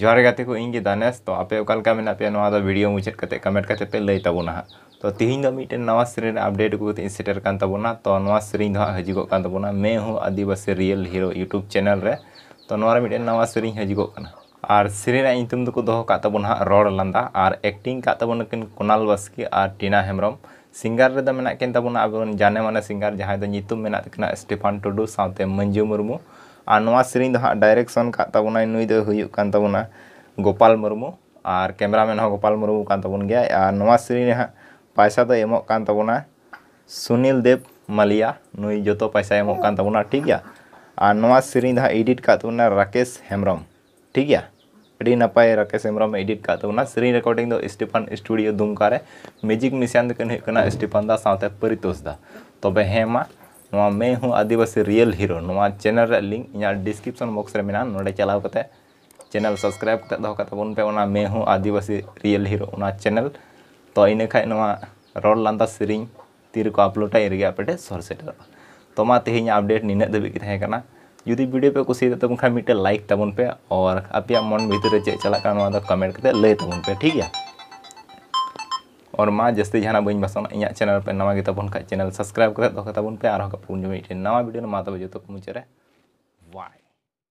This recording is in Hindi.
जोर गति को इन दानस तो आपे ओकालका में पे भिडियो मुझे करते कमेंट करते पे लैताबना हाँ तो तेहन नवा सेरें आपडेट को सेटर करना तो सेरें हजिकोना मे हूँ Adivasi real hero YouTube channel तो मिटन नवा सेरें हजिकोना और सेरेम दोबो हाँ रड़ लांदा और एक्टिंग काबन कोणाल बास्की और टीना हेम्रम सिंगार मेना अब जाने माने सिंगार जहाँ स्टेफान टुडू साथ मंजू मुर्मू ᱟᱨ ᱱᱚᱣᱟ ᱥᱮᱨᱮᱧ ᱫᱚ ᱦᱟᱸᱜ ᱰᱟᱭᱨᱮᱠᱥᱚᱱ ᱠᱟᱜ ᱛᱟᱵᱚᱱᱟᱭ ᱱᱩᱭ ᱫᱚ ᱦᱩᱭᱩᱜ ᱠᱟᱱ ᱛᱟᱵᱚᱱᱟ ᱜᱳᱯᱟᱞ ᱢᱩᱨᱢᱩ ᱟᱨ ᱠᱮᱢᱮᱨᱟᱢᱮᱱ ᱦᱚᱸ ᱜᱳᱯᱟᱞ ᱢᱩᱨᱢᱩ ᱠᱟᱱ ᱛᱟᱵᱚᱱ ᱜᱮᱭᱟᱭ ᱟᱨ ᱱᱚᱣᱟ ᱥᱮᱨᱮᱧ ᱨᱮ ᱦᱟᱸᱜ ᱯᱟᱭᱥᱟ ᱫᱚᱭ ᱮᱢᱚᱜ ᱠᱟᱱ ᱛᱟᱵᱚᱱᱟ ᱥᱩᱱᱤᱞ ᱫᱮᱵ ᱢᱟᱞᱤᱭᱟ ᱱᱩᱭ ᱡᱚᱛᱚ ᱯᱟᱭᱥᱟᱭ ᱮᱢᱚᱜ ᱠᱟᱱ ᱛᱟᱵᱚᱱᱟ ᱴᱷᱤᱠ ᱜᱮᱭᱟ ᱟᱨ ᱱᱚᱣᱟ ᱥᱮᱨᱮᱧ ᱫᱚ ᱦᱟᱸᱜ ᱮᱰᱤᱴ ᱠᱟᱜ ᱛᱟᱵᱚᱱᱟ ᱨᱟᱠᱮᱥ ᱦᱮᱢᱵᱨᱚᱢ ᱴᱷᱤक गया अड़ी नपाय राकेश हेम्रम एडिट का सेरी रेकॉर्डिंग स्टीफन स्टूडियो दुमका रे म्यूजिक मिशियन दिन स्टीफन दा साथ परितोष दा तब तो हेमा नवा मैं हूँ आदिवासी रियल हिरो नवा channel link in description box में मेना नोड़े चलाव कर चैनल सब्सक्राइब कर दौन पे मैं हूँ आदिवासी रियल हिरो चैनल तो इन खान रोड लांदा सेरी तीर को अपलोड रिगे आपेटे सर से तो तेहे अपडेट नीन दबीन जुदी वीडियो पे कुछ तब खान मिट्टे लाइक तब पे और आप मन भितर चे चलना कमेंट कर लैताबन पे ठीक है orma jasti jana bunyi basona inya channel pen nama kita pun kak channel subscribe kita toh kita pun pe arah ka pun nama video nama tapi youtube muncul ya why